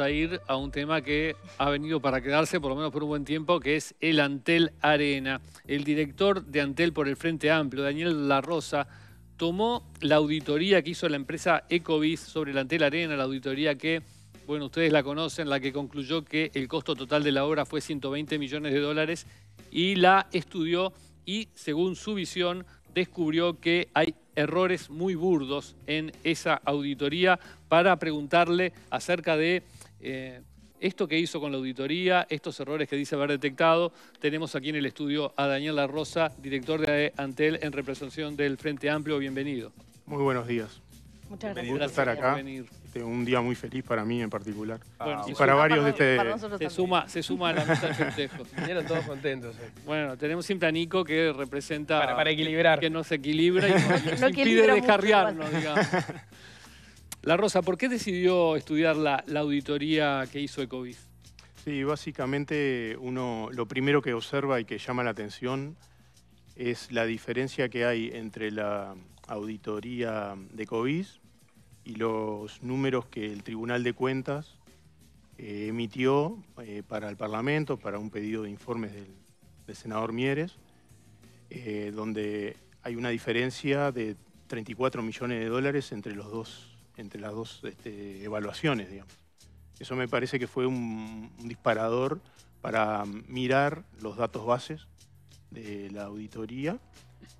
a ir a un tema que ha venido para quedarse, por lo menos por un buen tiempo, que es el Antel Arena. El director de Antel por el Frente Amplio, Daniel La Rosa tomó la auditoría que hizo la empresa Ecovis sobre el Antel Arena, la auditoría que, bueno, ustedes la conocen, la que concluyó que el costo total de la obra fue 120 millones de dólares y la estudió y, según su visión, descubrió que hay errores muy burdos en esa auditoría para preguntarle acerca de eh, esto que hizo con la auditoría, estos errores que dice haber detectado, tenemos aquí en el estudio a Daniel Larrosa Rosa, director de e Antel en representación del Frente Amplio. Bienvenido. Muy buenos días. Muchas gracias. por estar acá. Este, un día muy feliz para mí en particular. Ah, y para varios de este... Se suma, se suma a la mesa de todos contentos. Bueno, tenemos siempre a Nico que representa... Para, equilibrar. Que nos equilibra y nos, no impide descarriarnos, digamos. La Rosa, ¿por qué decidió estudiar la, auditoría que hizo Ecovis? Sí, básicamente uno lo primero que observa y que llama la atención es la diferencia que hay entre la auditoría de ECOVIS y los números que el Tribunal de Cuentas eh, emitió eh, para el Parlamento, para un pedido de informes del, senador Mieres, eh, donde hay una diferencia de 34 millones de dólares entre los dos entre las dos este, evaluaciones, digamos. Eso me parece que fue un, disparador para mirar los datos bases de la auditoría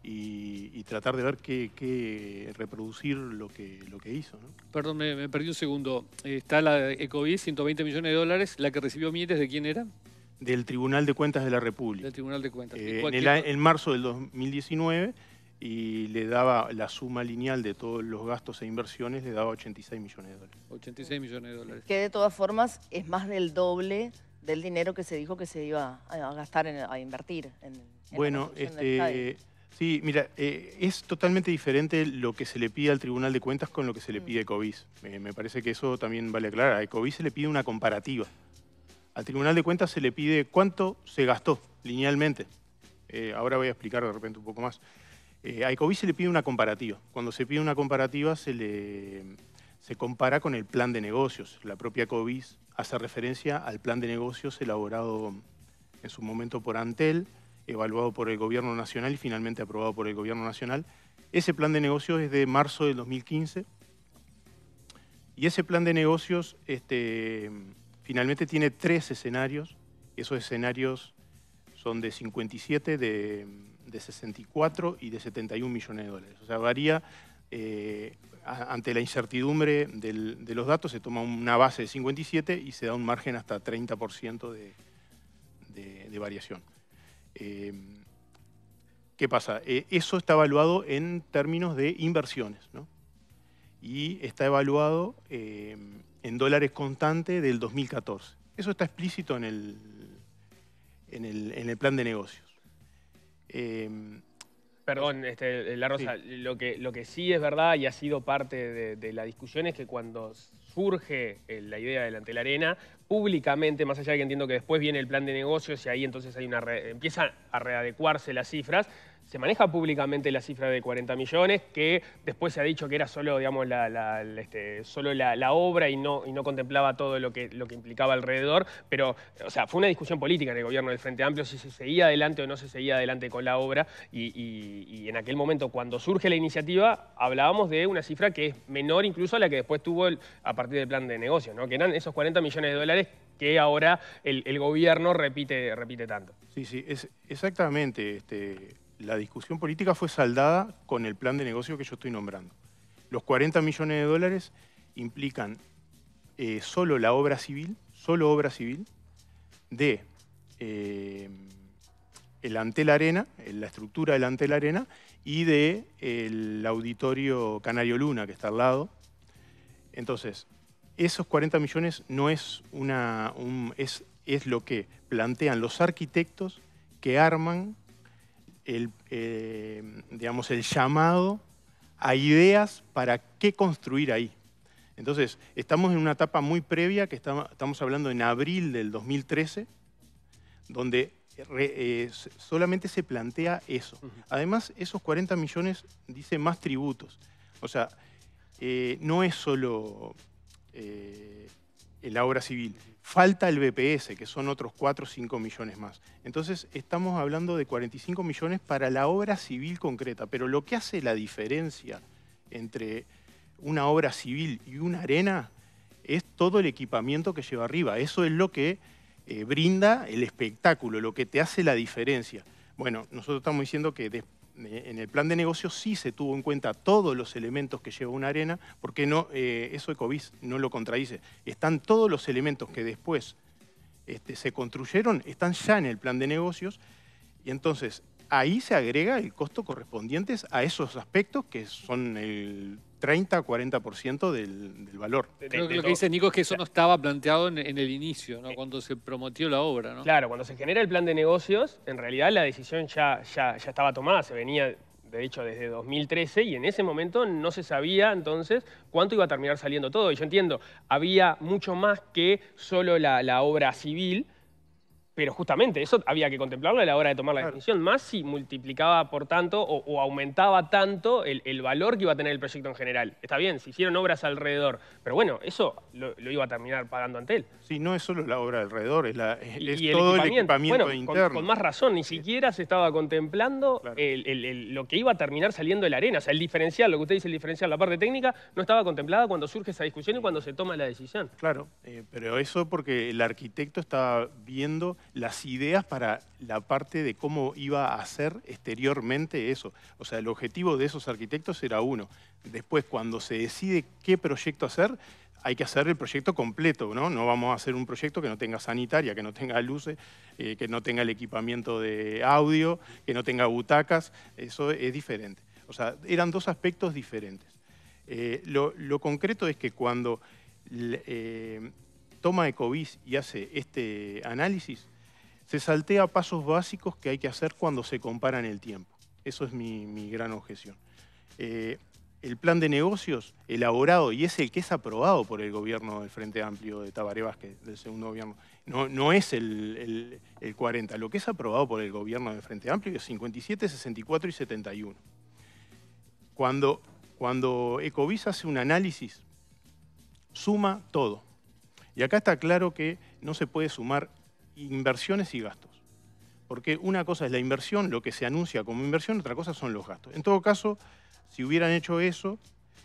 y, tratar de ver qué, reproducir lo que, lo que hizo. Perdón, me, perdí un segundo. Está la ECOVID, 120 millones de dólares. ¿La que recibió Mieres de quién era? Del Tribunal de Cuentas de la República. Del Tribunal de Cuentas. Eh, en, marzo del 2019 y le daba la suma lineal de todos los gastos e inversiones, le daba 86 millones de dólares. 86 millones de dólares. Que de todas formas es más del doble del dinero que se dijo que se iba a gastar, a invertir. En, en bueno, este, sí, mira, eh, es totalmente diferente lo que se le pide al Tribunal de Cuentas con lo que se le mm. pide a ECOVIS. me parece que eso también vale aclarar. A ECOVIS se le pide una comparativa. Al Tribunal de Cuentas se le pide cuánto se gastó linealmente. Eh, ahora voy a explicar de repente un poco más. Eh, a se le pide una comparativa. Cuando se pide una comparativa se le se compara con el plan de negocios. La propia COVID hace referencia al plan de negocios elaborado en su momento por Antel, evaluado por el Gobierno Nacional y finalmente aprobado por el Gobierno Nacional. Ese plan de negocios es de marzo del 2015 y ese plan de negocios este, finalmente tiene tres escenarios. Esos escenarios son de 57, de de 64 y de 71 millones de dólares. O sea, varía eh, ante la incertidumbre de los datos, se toma una base de 57 y se da un margen hasta 30% de, variación. Eh, ¿Qué pasa? Eh, eso está evaluado en términos de inversiones, Y está evaluado en dólares constantes del 2014. Eso está explícito en el, en el plan de negocios. Em, Perdón, este, La Rosa, lo, que, sí es verdad y ha sido parte de, la discusión es que cuando surge eh, la idea de la Arena, públicamente, más allá de que entiendo que después viene el plan de negocios y ahí entonces hay una empieza a readecuarse las cifras, se maneja públicamente la cifra de 40 millones, que después se ha dicho que era solo, digamos, la, este, solo la, obra y no, y no contemplaba todo lo que, implicaba alrededor, pero, o sea, fue una discusión política en el gobierno del Frente Amplio si se seguía adelante o no se seguía adelante con la obra y, en aquel momento, cuando surge la iniciativa, hablábamos de una cifra que es menor incluso a la que después tuvo a partir del plan de negocios, ¿no? que eran esos 40 millones de dólares que ahora el, gobierno repite, repite tanto. Sí, sí, es exactamente... Este la discusión política fue saldada con el plan de negocio que yo estoy nombrando. Los 40 millones de dólares implican eh, solo la obra civil, solo obra civil, de eh, el Antel Arena, la estructura del Antel Arena, y de el auditorio Canario Luna, que está al lado. Entonces, esos 40 millones no es una... es, es lo que plantean los arquitectos que arman el, eh, digamos, el llamado a ideas para qué construir ahí. Entonces, estamos en una etapa muy previa, que estamos hablando en abril del 2013, donde eh, solamente se plantea eso. Además, esos 40 millones dice más tributos. O sea, eh, no es solo la obra civil. Falta el BPS, que son otros 4 o 5 millones más. Entonces, estamos hablando de 45 millones para la obra civil concreta, pero lo que hace la diferencia entre una obra civil y una arena es todo el equipamiento que lleva arriba. Eso es lo que eh, brinda el espectáculo, lo que te hace la diferencia. Bueno, nosotros estamos diciendo que después eh, en el plan de negocios sí se tuvo en cuenta todos los elementos que lleva una arena, porque no, eh, eso Ecovis no lo contradice. Están todos los elementos que después este, se construyeron, están ya en el plan de negocios, y entonces ahí se agrega el costo correspondiente a esos aspectos que son el 30 o 40% del, del valor. lo que dice Nico es que eso no estaba planteado en, el inicio, cuando se prometió la obra. Claro, cuando se genera el plan de negocios, en realidad la decisión ya, ya, estaba tomada, se venía de hecho desde 2013, y en ese momento no se sabía entonces cuánto iba a terminar saliendo todo. Y yo entiendo, había mucho más que solo la obra civil, pero justamente eso había que contemplarlo a la hora de tomar la decisión, más si multiplicaba por tanto o, aumentaba tanto el, valor que iba a tener el proyecto en general. Está bien, se hicieron obras alrededor, pero bueno, eso lo, iba a terminar pagando ante él. Sí, no es solo la obra alrededor, es, la, es, todo el equipamiento interno. Con, más razón, ni siquiera se estaba contemplando lo que iba a terminar saliendo de la arena. O sea, el diferencial, lo que usted dice, el diferencial, la parte técnica, no estaba contemplada cuando surge esa discusión y cuando se toma la decisión. Claro, eh, pero eso porque el arquitecto estaba viendo las ideas para la parte de cómo iba a hacer exteriormente eso. O sea, el objetivo de esos arquitectos era uno. Después, cuando se decide qué proyecto hacer, hay que hacer el proyecto completo, ¿no? No vamos a hacer un proyecto que no tenga sanitaria, que no tenga luces, eh, que no tenga el equipamiento de audio, que no tenga butacas, eso es diferente. O sea, eran dos aspectos diferentes. Eh, lo, concreto es que cuando eh, toma Ecovis y hace este análisis, se saltea pasos básicos que hay que hacer cuando se comparan el tiempo. Eso es mi, gran objeción. Eh, el plan de negocios elaborado y es el que es aprobado por el gobierno del Frente Amplio de Tabaré Vázquez, del segundo gobierno, no, no es el, 40, lo que es aprobado por el gobierno del Frente Amplio es 57, 64 y 71. Cuando, cuando Ecovis hace un análisis, suma todo. Y acá está claro que no se puede sumar inversiones y gastos. Porque una cosa es la inversión, lo que se anuncia como inversión, otra cosa son los gastos. En todo caso, si hubieran hecho eso,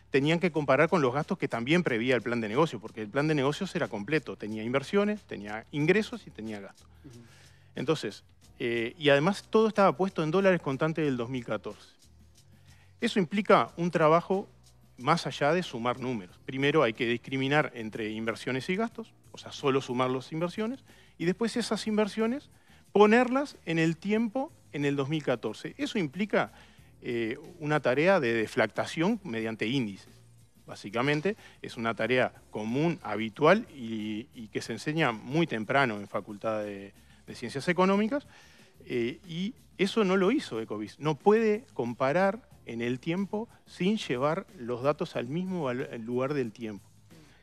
tenían que comparar con los gastos que también prevía el plan de negocio, porque el plan de negocios era completo, tenía inversiones, tenía ingresos y tenía gastos. Entonces, eh, y además todo estaba puesto en dólares contantes del 2014. Eso implica un trabajo más allá de sumar números. Primero hay que discriminar entre inversiones y gastos, o sea, solo sumar las inversiones, y después esas inversiones ponerlas en el tiempo en el 2014. Eso implica eh, una tarea de deflactación mediante índices. Básicamente es una tarea común, habitual y, que se enseña muy temprano en Facultad de, Ciencias Económicas. Eh, y eso no lo hizo Ecovis. No puede comparar en el tiempo sin llevar los datos al mismo lugar del tiempo.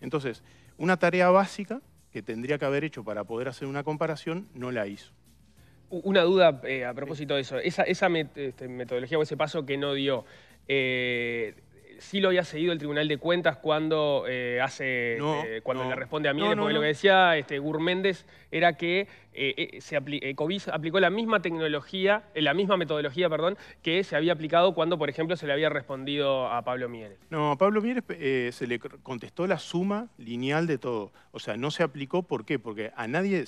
Entonces, una tarea básica tendría que haber hecho para poder hacer una comparación, no la hizo. Una duda eh, a propósito de eso. Esa, este, metodología o ese paso que no dio, eh, sí lo había seguido el Tribunal de Cuentas cuando eh, hace eh, cuando le responde a mí porque lo que decía este, Gur Méndez era que eh, eh aplicó la misma tecnología, la misma metodología, perdón, que se había aplicado cuando, por ejemplo, se le había respondido a Pablo Mieres. No, a Pablo Mieres se le contestó la suma lineal de todo. O sea, no se aplicó, ¿por qué? Porque a nadie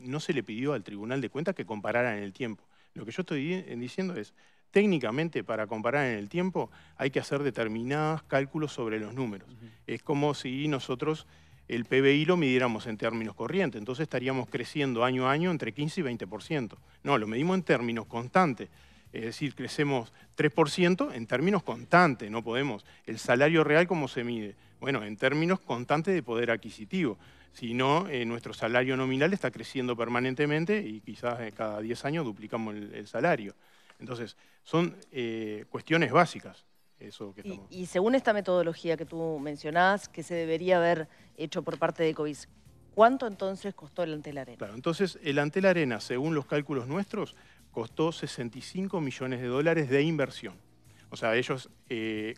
no se le pidió al Tribunal de Cuentas que comparara en el tiempo. Lo que yo estoy diciendo es, técnicamente para comparar en el tiempo hay que hacer determinados cálculos sobre los números. Es como si nosotros el PBI lo midiéramos en términos corrientes, entonces estaríamos creciendo año a año entre 15 y 20%. No, lo medimos en términos constantes, es decir, crecemos 3% en términos constantes, no podemos. El salario real, ¿cómo se mide? Bueno, en términos constantes de poder adquisitivo. Si no, eh, nuestro salario nominal está creciendo permanentemente y quizás eh, cada 10 años duplicamos el salario. Entonces, son eh, cuestiones básicas. Eso que estamos... y, según esta metodología que tú mencionás, que se debería haber hecho por parte de COVID, ¿cuánto entonces costó el Antel Arena? Claro, entonces el Antel Arena, según los cálculos nuestros, costó 65 millones de dólares de inversión. O sea, ellos eh,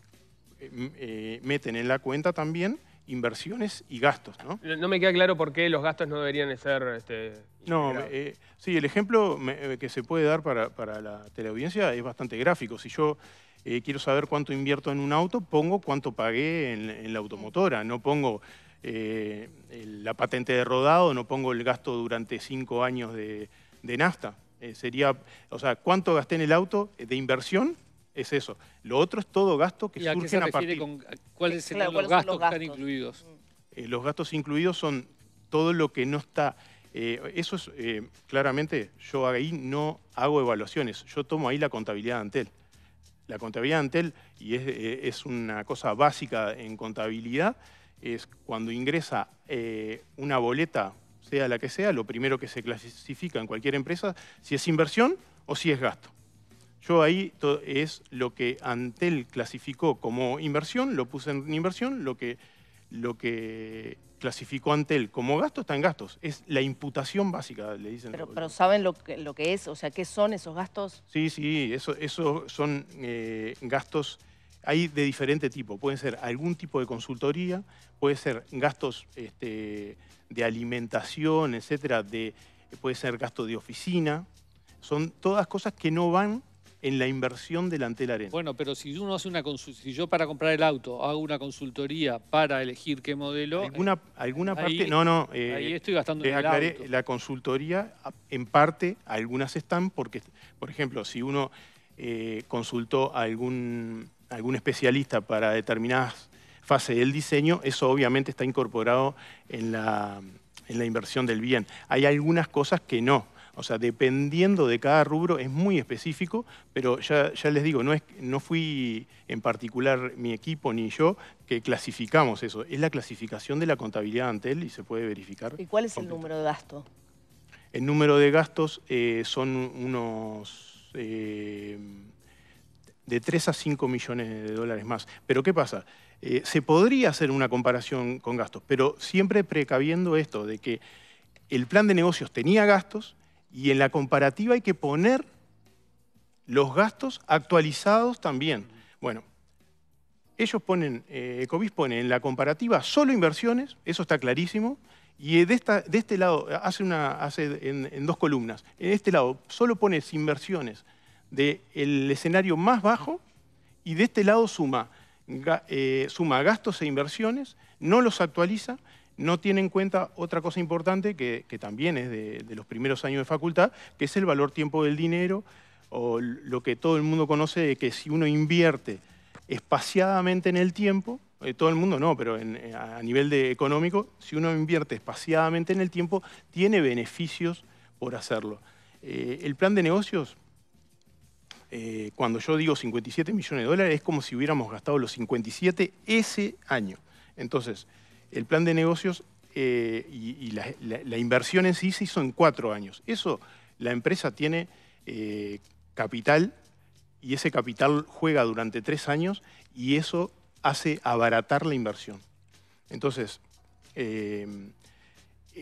eh, meten en la cuenta también inversiones y gastos. ¿no? no me queda claro por qué los gastos no deberían ser... Este, no, eh, sí, el ejemplo eh, que se puede dar para, la teleaudiencia es bastante gráfico. Si yo eh, quiero saber cuánto invierto en un auto, pongo cuánto pagué en, la automotora, no pongo... la patente de rodado, no pongo el gasto durante cinco años de, de nafta. sería, o sea, cuánto gasté en el auto de inversión es eso. Lo otro es todo gasto que surgen a partir... Con, ¿Cuáles son los, gastos los, que están incluidos? Mm. Eh, los gastos incluidos son todo lo que no está... Eh, eso es, eh, claramente, yo ahí no hago evaluaciones. Yo tomo ahí la contabilidad de Antel. La contabilidad de Antel, y es una cosa básica en contabilidad, es cuando ingresa una boleta, sea la que sea, lo primero que se clasifica en cualquier empresa, si es inversión o si es gasto. Yo ahí es lo que Antel clasificó como inversión, lo puse en inversión, lo que, lo que clasificó Antel como gastos, está en gastos. Es la imputación básica, le dicen. Pero, ¿saben lo que, lo que es? O sea, ¿qué son esos gastos? Sí, sí, esos eso son eh, gastos... Hay de diferente tipo, pueden ser algún tipo de consultoría, puede ser gastos este, de alimentación, etcétera, de, puede ser gastos de oficina. Son todas cosas que no van en la inversión delante de arena. Bueno, pero si uno hace una si yo para comprar el auto hago una consultoría para elegir qué modelo... Eh, alguna, alguna parte... no, no. Eh, ahí estoy gastando el La consultoría, en parte, algunas están porque, por ejemplo, si uno eh, consultó a algún, algún especialista para determinadas fases del diseño, eso obviamente está incorporado en en la inversión del bien. Hay algunas cosas que no, o sea, dependiendo de cada rubro es muy específico, pero ya, les digo, no, es, no fui en particular mi equipo ni yo que clasificamos eso. Es la clasificación de la contabilidad ante él y se puede verificar. ¿Y cuál es el número de gasto? El número de gastos eh, son unos... Eh, de 3 a 5 millones de dólares más. Pero ¿qué pasa? Eh, se podría hacer una comparación con gastos, pero siempre precaviendo esto de que el plan de negocios tenía gastos, y en la comparativa hay que poner los gastos actualizados también. Bueno, ellos ponen, eh, pone en la comparativa solo inversiones, eso está clarísimo, y de, esta, de este lado, hace, una, en, dos columnas, en este lado solo pones inversiones del escenario más bajo y de este lado suma, eh, suma gastos e inversiones, no los actualiza no tiene en cuenta otra cosa importante que, también es de, los primeros años de facultad, que es el valor tiempo del dinero o lo que todo el mundo conoce de que si uno invierte espaciadamente en el tiempo, eh, todo el mundo no, pero eh, a nivel de económico, si uno invierte espaciadamente en el tiempo, tiene beneficios por hacerlo. Eh, el plan de negocios, cuando yo digo 57 millones de dólares, es como si hubiéramos gastado los 57 ese año. Entonces, el plan de negocios eh, y, la, inversión en sí se hizo en cuatro años. Eso, la empresa tiene eh, capital y ese capital juega durante tres años y eso hace abaratar la inversión. Entonces, eh,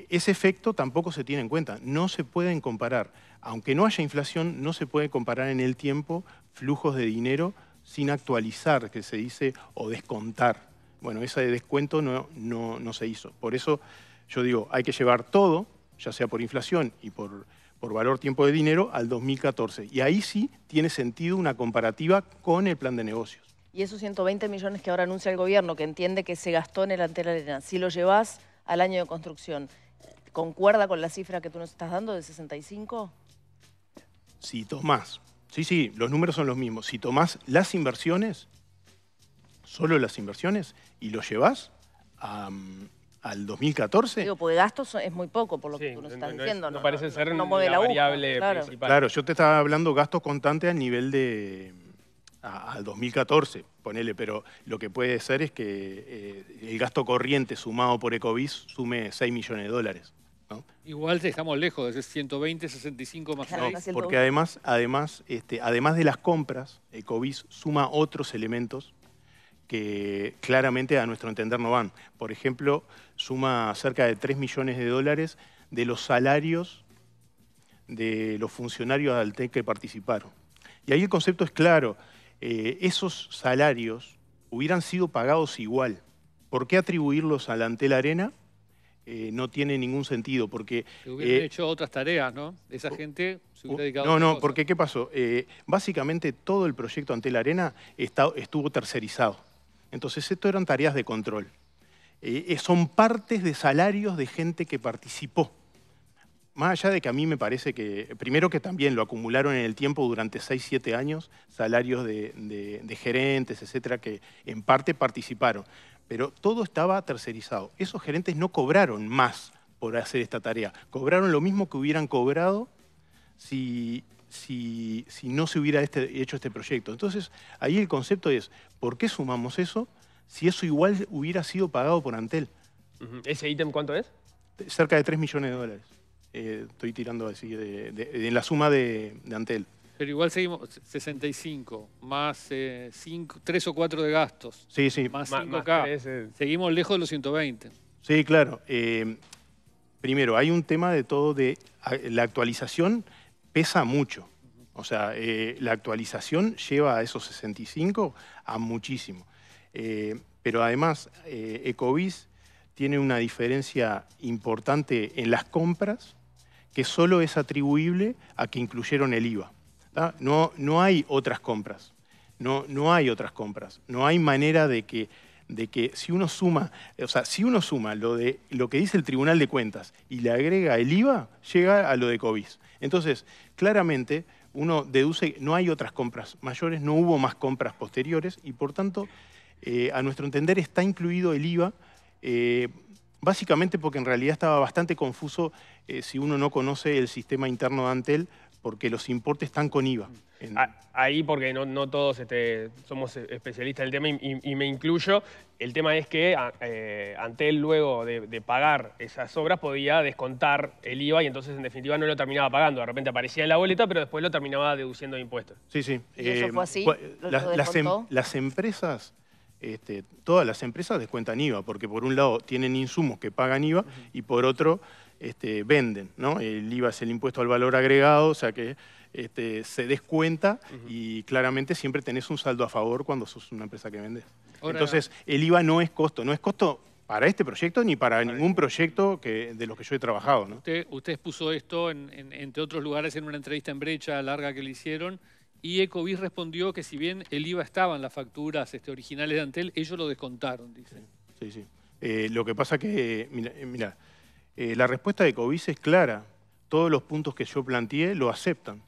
ese efecto tampoco se tiene en cuenta. No se pueden comparar, aunque no haya inflación, no se puede comparar en el tiempo flujos de dinero sin actualizar, que se dice, o descontar. Bueno, de descuento no, no, se hizo. Por eso yo digo, hay que llevar todo, ya sea por inflación y por, por valor tiempo de dinero, al 2014. Y ahí sí tiene sentido una comparativa con el plan de negocios. Y esos 120 millones que ahora anuncia el gobierno, que entiende que se gastó en el anterior Arena, si lo llevas al año de construcción, ¿concuerda con la cifra que tú nos estás dando de 65? Si tomás, sí, sí, los números son los mismos. Si tomás las inversiones, solo las inversiones y lo llevas mm, al 2014. Digo, porque gastos es muy poco, por lo que tú nos estás diciendo. no, parece ser no variable claro. principal. Claro, yo te estaba hablando gastos constantes a nivel de... al 2014, ponele, pero lo que puede ser es que eh, el gasto corriente sumado por Ecovis sume 6 millones de dólares. Igual estamos lejos de 120, 65 más Porque además, además, este, además de las compras, Ecovis suma otros elementos que claramente a nuestro entender no van. Por ejemplo, suma cerca de 3 millones de dólares de los salarios de los funcionarios de Altec que participaron. Y ahí el concepto es claro. Eh, esos salarios hubieran sido pagados igual. ¿Por qué atribuirlos al Antel Arena? Eh, no tiene ningún sentido, porque... Se hubieran eh, hecho otras tareas, ¿no? Esa gente se hubiera dedicado No, a no, no, porque ¿qué pasó? básicamente todo el proyecto Antel Arena estuvo tercerizado. Entonces, esto eran tareas de control. Eh, eh, son partes de salarios de gente que participó. Más allá de que a mí me parece que, primero que también lo acumularon en el tiempo durante 6, 7 años, salarios de gerentes, etcétera, que en parte participaron. Pero todo estaba tercerizado. Esos gerentes no cobraron más por hacer esta tarea. Cobraron lo mismo que hubieran cobrado si si, no se hubiera este, hecho este proyecto. Entonces, ahí el concepto es, ¿por qué sumamos eso si eso igual hubiera sido pagado por Antel? ¿Ese ítem cuánto es? Cerca de 3 millones de dólares. Eh, estoy tirando así, en la suma de, Antel. Pero igual seguimos, 65, más 5, eh, 3 o 4 de gastos. Sí, sí. Más 5K. Eh. Seguimos lejos de los 120. Sí, claro. primero, hay un tema de todo de la actualización pesa mucho. O sea, eh, la actualización lleva a esos 65 a muchísimo. Eh, pero además, eh, tiene una diferencia importante en las compras que solo es atribuible a que incluyeron el IVA. No, no hay otras compras. No, no hay otras compras. No hay manera de que de que si uno suma, o sea, si uno suma lo, de, lo que dice el Tribunal de Cuentas y le agrega el IVA, llega a lo de COVID. Entonces, claramente, uno deduce que no hay otras compras mayores, no hubo más compras posteriores y por tanto, eh, a nuestro entender, está incluido el IVA. Eh, básicamente porque en realidad estaba bastante confuso eh, si uno no conoce el sistema interno de Antel porque los importes están con IVA. Mm. Ah, ahí, porque no, todos este, somos e-, especialistas en el tema y, me incluyo, el tema es que ah, eh, Antel luego de, pagar esas obras podía descontar el IVA y entonces en definitiva no lo terminaba pagando. De repente aparecía en la boleta, pero después lo terminaba deduciendo de impuestos. Sí, sí. ¿Y eso eh, fue así? Em-, las, empresas... Este, todas las empresas descuentan IVA, porque por un lado tienen insumos que pagan IVA y por otro este, venden. ¿no? El IVA es el impuesto al valor agregado, o sea que este, se descuenta y claramente siempre tenés un saldo a favor cuando sos una empresa que vende. Entonces, el IVA no es costo, no es costo para este proyecto ni para, ningún este proyecto que, de los que yo he trabajado. ¿no? Usted, usted expuso esto, entre otros lugares, en una entrevista en brecha larga que le hicieron, y Ecobis respondió que si bien el IVA estaba en las facturas este, originales de Antel, ellos lo descontaron, dice. Sí, sí. Eh, lo que pasa que, mira, eh, mira eh, la respuesta de COVID es clara. Todos los puntos que yo planteé lo aceptan,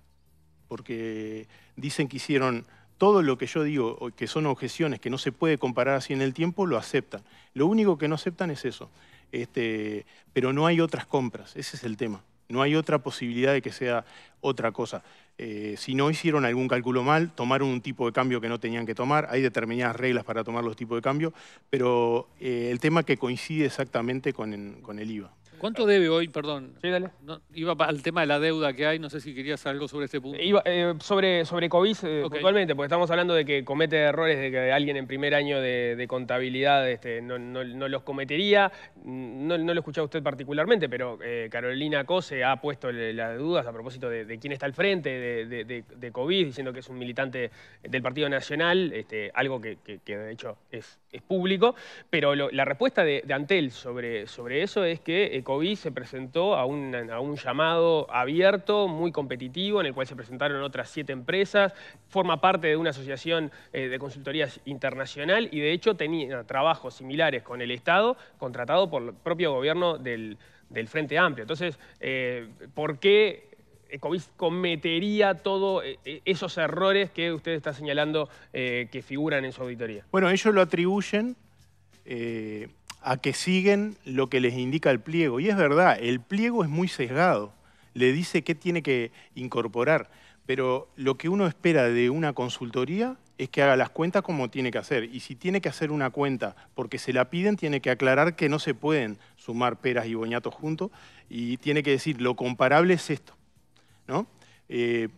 porque dicen que hicieron todo lo que yo digo, que son objeciones, que no se puede comparar así en el tiempo, lo aceptan. Lo único que no aceptan es eso. Este, pero no hay otras compras, ese es el tema. No hay otra posibilidad de que sea otra cosa. Eh, si no hicieron algún cálculo mal, tomaron un tipo de cambio que no tenían que tomar, hay determinadas reglas para tomar los tipos de cambio, pero eh, el tema que coincide exactamente con el IVA. ¿Cuánto debe hoy, perdón? Sí, dale. iba al tema de la deuda que hay, no sé si querías algo sobre este punto. Iba, eh, sobre, sobre COVID, eh, actualmente, porque estamos hablando de que comete errores de que alguien en primer año de, contabilidad este, no, los cometería. No, lo escuchaba usted particularmente, pero eh, Carolina Cose ha puesto las dudas a propósito de, quién está al frente de, COVID, diciendo que es un militante del Partido Nacional, este, algo que de hecho es es público, pero la respuesta de, Antel sobre, sobre eso es que Ecovi eh, se presentó a un, llamado abierto, muy competitivo, en el cual se presentaron otras siete empresas, forma parte de una asociación eh, de consultorías internacional y de hecho tenía trabajos similares con el Estado, contratado por el propio gobierno del, Frente Amplio. Entonces, eh, ¿por qué cometería todos eh, eh, esos errores que usted está señalando eh, que figuran en su auditoría? Bueno, ellos lo atribuyen a que siguen lo que les indica el pliego. Y es verdad, el pliego es muy sesgado, le dice qué tiene que incorporar. Pero lo que uno espera de una consultoría es que haga las cuentas como tiene que hacer. Y si tiene que hacer una cuenta porque se la piden, tiene que aclarar que no se pueden sumar peras y boñatos juntos y tiene que decir, lo comparable es esto. Eh,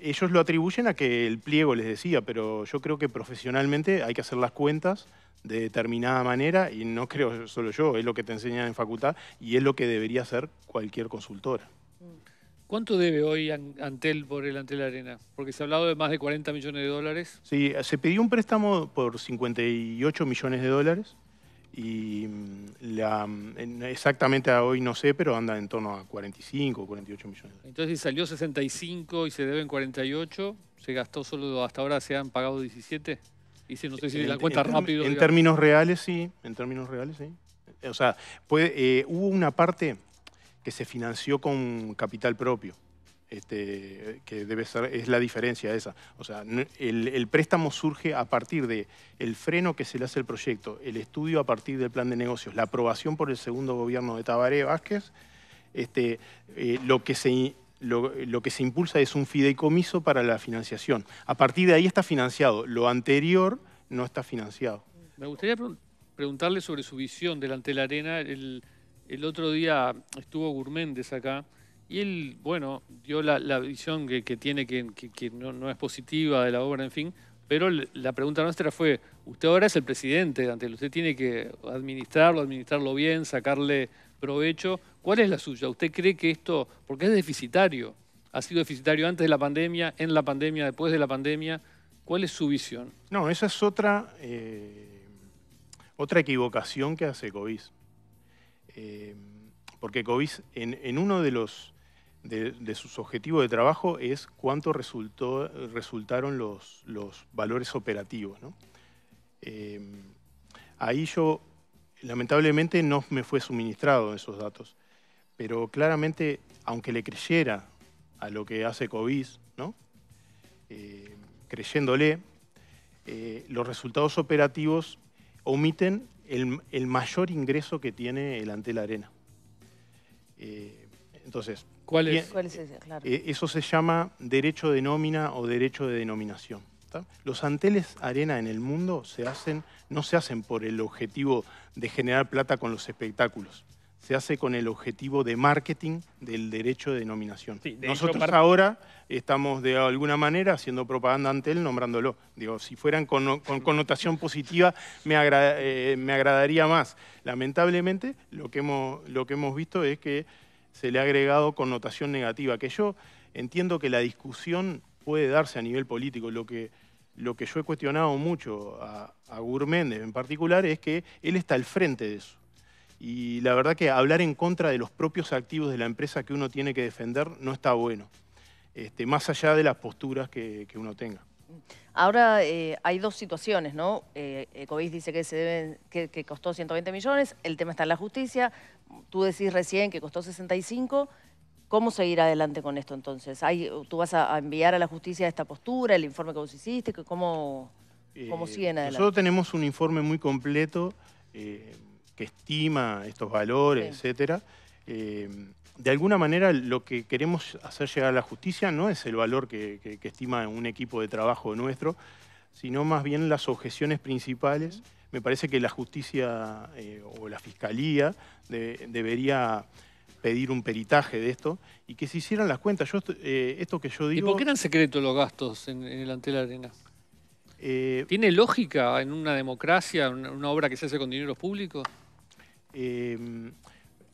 ellos lo atribuyen a que el pliego les decía, pero yo creo que profesionalmente hay que hacer las cuentas de determinada manera y no creo solo yo, es lo que te enseñan en facultad y es lo que debería hacer cualquier consultora. ¿Cuánto debe hoy Antel por el Antel Arena? Porque se ha hablado de más de 40 millones de dólares. Sí, se pidió un préstamo por 58 millones de dólares y mm, la, mm, exactamente a hoy no sé, pero anda en torno a 45 o 48 millones. Entonces, si salió 65 y se deben 48, se gastó solo hasta ahora, se han pagado 17. Y no sé si en, la cuenta rápido. En términos reales, sí. En términos reales, sí. O sea, puede, eh, hubo una parte que se financió con capital propio este, que debe ser, es la diferencia esa. O sea, el, préstamo surge a partir del el freno que se le hace el proyecto, el estudio a partir del plan de negocios, la aprobación por el segundo gobierno de Tabaré Vázquez, este, eh, lo que se lo, que se impulsa es un fideicomiso para la financiación. A partir de ahí está financiado, lo anterior no está financiado. Me gustaría preguntarle sobre su visión delante de la arena. El, el otro día estuvo Gurméndez acá y él, bueno, dio la, visión que, tiene que, no, es positiva de la obra, en fin. Pero la pregunta nuestra fue, usted ahora es el presidente de usted tiene que administrarlo, administrarlo bien, sacarle provecho. ¿Cuál es la suya? ¿Usted cree que esto, porque es deficitario, ha sido deficitario antes de la pandemia, en la pandemia, después de la pandemia? ¿Cuál es su visión? No, esa es otra, eh, otra equivocación que hace COVID. Eh, porque COVID en uno de los de, sus objetivos de trabajo es cuánto resultó, resultaron los, los, valores operativos. Eh, ahí yo, lamentablemente, no me fue suministrado esos datos, pero claramente, aunque le creyera a lo que hace COVIS, ¿no? Eh, creyéndole, eh, los resultados operativos omiten el, el, mayor ingreso que tiene el Antel Arena. entonces, ¿Cuál es? E-, eso se llama derecho de nómina o derecho de denominación. Los anteles arena en el mundo se hacen, no se hacen por el objetivo de generar plata con los espectáculos. Se hace con el objetivo de marketing del derecho de denominación. Nosotros ahora estamos de alguna manera haciendo propaganda antel nombrándolo. Digo, si fueran con, connotación positiva eh, me, agradaría más. Lamentablemente lo que hemos, lo que hemos visto es que se le ha agregado connotación negativa, que yo entiendo que la discusión puede darse a nivel político. Lo que, lo que yo he cuestionado mucho a, a Gourméndez en particular es que él está al frente de eso. Y la verdad que hablar en contra de los propios activos de la empresa que uno tiene que defender no está bueno, este, más allá de las posturas que uno tenga. Ahora eh, hay dos situaciones, ¿no? Eh, dice que, se deben, que, costó 120 millones, el tema está en la justicia, tú decís recién que costó 65. ¿Cómo seguir adelante con esto entonces? ¿Tú vas a, enviar a la justicia esta postura, el informe que vos hiciste? ¿Cómo, cómo eh, siguen adelante? Nosotros tenemos un informe muy completo eh, que estima estos valores, etcétera de alguna manera lo que queremos hacer llegar a la justicia no es el valor que, estima un equipo de trabajo nuestro, sino más bien las objeciones principales. Me parece que la justicia eh, o la fiscalía debería pedir un peritaje de esto y que se hicieran las cuentas. Yo, esto eh, que yo digo... ¿Y por qué eran secretos los gastos en, el Antel Arena? Eh, ¿Tiene lógica en una democracia una, una, obra que se hace con dinero público?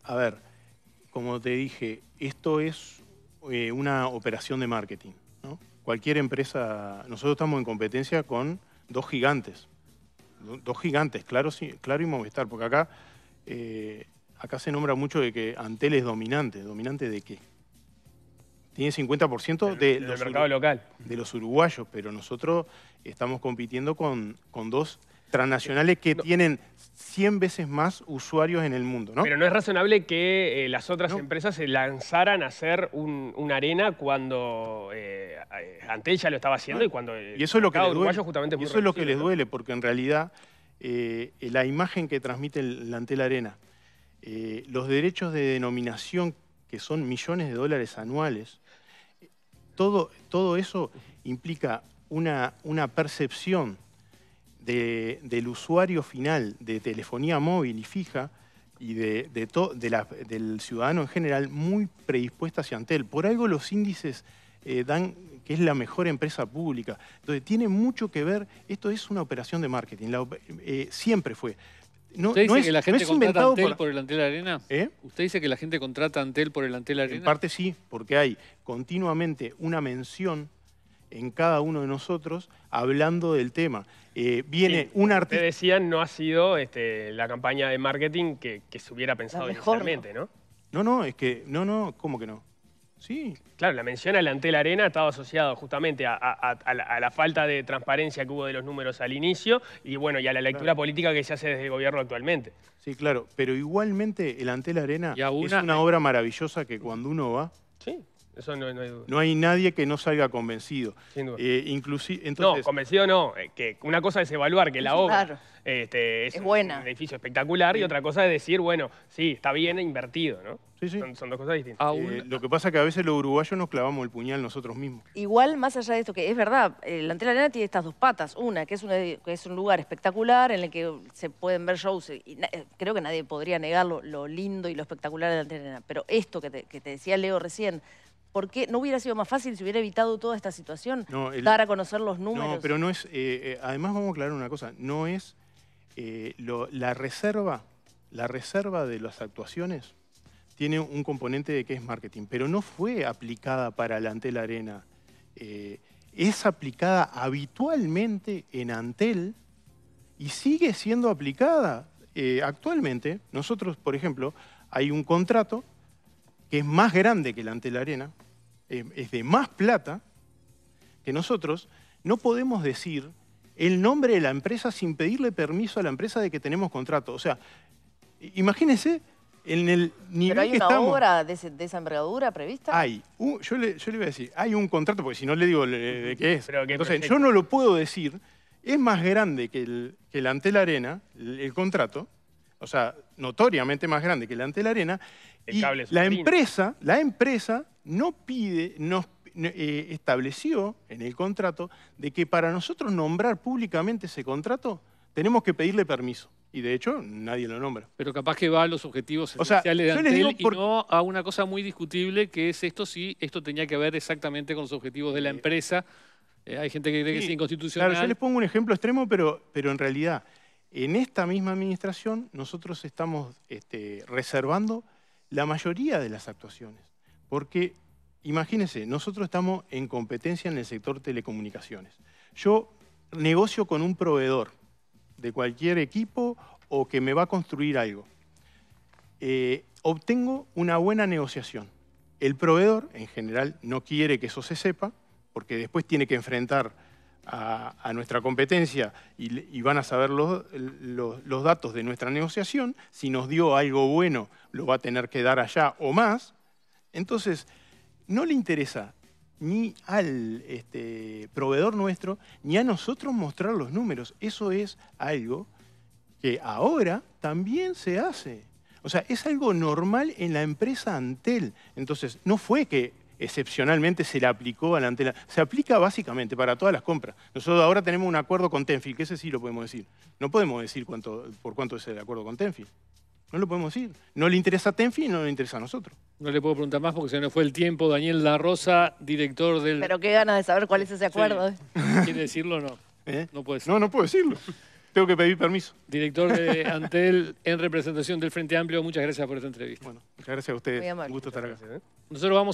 a ver como te dije, esto es eh, una operación de marketing. Cualquier empresa, nosotros estamos en competencia con dos gigantes, dos gigantes, claro, claro y Movistar, porque acá, eh, acá se nombra mucho de que Antel es dominante, dominante de qué? Tiene 50% de, mercado local. de los uruguayos, pero nosotros estamos compitiendo con, con dos transnacionales que tienen 100 veces más usuarios en el mundo. ¿no? Pero no es razonable que eh, las otras empresas se lanzaran a hacer una arena cuando eh, eh, Antel ya lo estaba haciendo ah, y cuando y eso es lo que les duele. eso es lo que les duele, porque en realidad la imagen que transmite la Antel Arena, los derechos de denominación, que son millones de dólares anuales, todo, todo eso implica una, una percepción del usuario final de telefonía móvil y fija y de, de del ciudadano en general muy predispuesta hacia Antel. Por algo los índices eh, dan que es la mejor empresa pública. Entonces, tiene mucho que ver, esto es una operación de marketing, eh, siempre fue. No, ¿Usted dice que la gente contrata Antel por... por... el Antel Arena? ¿Eh? ¿Usted dice que la gente contrata Antel por el Antel Arena? En parte sí, porque hay continuamente una mención en cada uno de nosotros hablando del tema. Eh, viene un artista... decían, no ha sido este, la campaña de marketing que, se hubiera pensado mejor, inicialmente, ¿no? No, no, es que... No, no, ¿cómo que no? Sí. Claro, la mención al Antel arena estaba asociado justamente a, la, falta de transparencia que hubo de los números al inicio y bueno, ya a la lectura política que se hace desde el gobierno actualmente. Sí, claro, pero igualmente el Antel arena es una obra maravillosa que cuando uno va, sí no, hay nadie que no salga convencido. Sin eh, entonces... No, convencido no. Eh, que una cosa es evaluar que la obra este, es, buena. un edificio espectacular y otra cosa es decir, bueno, sí, está bien invertido, ¿no? Son, dos cosas distintas. Eh, lo que pasa es que a veces los uruguayos nos clavamos el puñal nosotros mismos. Igual, más allá de esto, que es verdad, la Antel Arena tiene estas dos patas. Una, que es, un lugar espectacular en el que se pueden ver shows. Y creo que nadie podría negar lo, lindo y lo espectacular de la Arena. Pero esto que te, que te decía Leo recién, ¿Por qué no hubiera sido más fácil si hubiera evitado toda esta situación? dar a conocer los números. No, pero no es... Eh, eh, además vamos a aclarar una cosa. No es eh, la reserva, la reserva de las actuaciones tiene un componente de que es marketing, pero no fue aplicada para la Antel Arena. es aplicada habitualmente en Antel y sigue siendo aplicada. actualmente, nosotros, por ejemplo, hay un contrato que es más grande que la Antel Arena, eh, es de más plata, que nosotros no podemos decir el nombre de la empresa sin pedirle permiso a la empresa de que tenemos contrato. O sea, imagínense en el nivel ¿Pero hay una obra de, esa envergadura prevista? Hay. yo, le, yo, iba a decir, hay un contrato, porque si no le digo de qué es. Entonces, yo no lo puedo decir. Es más grande que el, que Antel Arena, el contrato, o sea, notoriamente más grande que el ante la arena. la empresa, la empresa no pide, nos eh, estableció en el contrato de que para nosotros nombrar públicamente ese contrato tenemos que pedirle permiso. Y de hecho, nadie lo nombra. Pero capaz que va a los objetivos esenciales o sea, de Antel por... y no a una cosa muy discutible que es esto sí, esto tenía que ver exactamente con los objetivos de la empresa. Eh, hay gente que cree que es inconstitucional. Claro, yo les pongo un ejemplo extremo, pero, pero en realidad... En esta misma administración nosotros estamos este, reservando la mayoría de las actuaciones, porque imagínense, nosotros estamos en competencia en el sector telecomunicaciones. Yo negocio con un proveedor de cualquier equipo o que me va a construir algo. Eh, obtengo una buena negociación. El proveedor, en general, no quiere que eso se sepa, porque después tiene que enfrentar a, nuestra competencia y, van a saber los, datos de nuestra negociación, si nos dio algo bueno lo va a tener que dar allá o más, entonces no le interesa ni al este, proveedor nuestro, ni a nosotros mostrar los números. Eso es algo que ahora también se hace. O sea, es algo normal en la empresa Antel. Entonces, no fue que excepcionalmente se le aplicó a la antena. Se aplica básicamente para todas las compras. Nosotros ahora tenemos un acuerdo con Tenfi, que ese sí lo podemos decir. No podemos decir cuánto, por cuánto es el acuerdo con Tenfi. No lo podemos decir. No le interesa a Tenfi y no le interesa a nosotros. No le puedo preguntar más porque se nos fue el tiempo. Daniel La Rosa, director del... Pero qué ganas de saber cuál es ese acuerdo. ¿Quiere decirlo o no? ¿Eh? No puede No, no puedo decirlo. Tengo que pedir permiso. Director de Antel, en representación del Frente Amplio, muchas gracias por esta entrevista. Bueno, muchas gracias a ustedes. Un gusto estar acá. Nosotros vamos